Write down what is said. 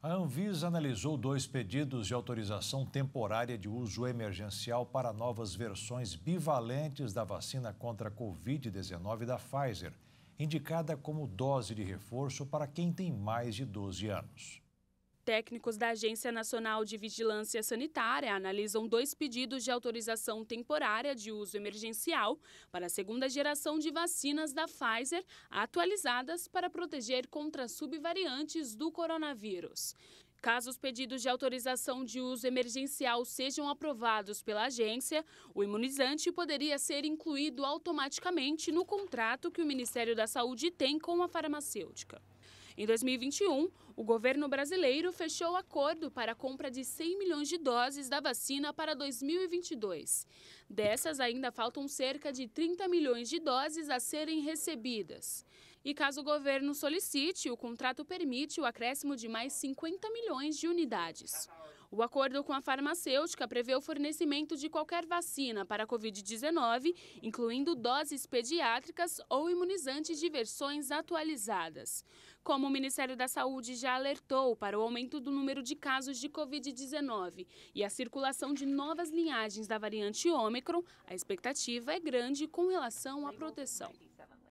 A Anvisa analisou dois pedidos de autorização temporária de uso emergencial para novas versões bivalentes da vacina contra a Covid-19 da Pfizer, indicada como dose de reforço para quem tem mais de 12 anos. Técnicos da Agência Nacional de Vigilância Sanitária analisam dois pedidos de autorização temporária de uso emergencial para a segunda geração de vacinas da Pfizer, atualizadas para proteger contra subvariantes do coronavírus. Caso os pedidos de autorização de uso emergencial sejam aprovados pela agência, o imunizante poderia ser incluído automaticamente no contrato que o Ministério da Saúde tem com a farmacêutica. Em 2021, o governo brasileiro fechou acordo para a compra de 100 milhões de doses da vacina para 2022. Dessas, ainda faltam cerca de 30 milhões de doses a serem recebidas. E caso o governo solicite, o contrato permite o acréscimo de mais 50 milhões de unidades. O acordo com a farmacêutica prevê o fornecimento de qualquer vacina para a Covid-19, incluindo doses pediátricas ou imunizantes de versões atualizadas. Como o Ministério da Saúde já alertou para o aumento do número de casos de Covid-19 e a circulação de novas linhagens da variante Ômicron, a expectativa é grande com relação à proteção.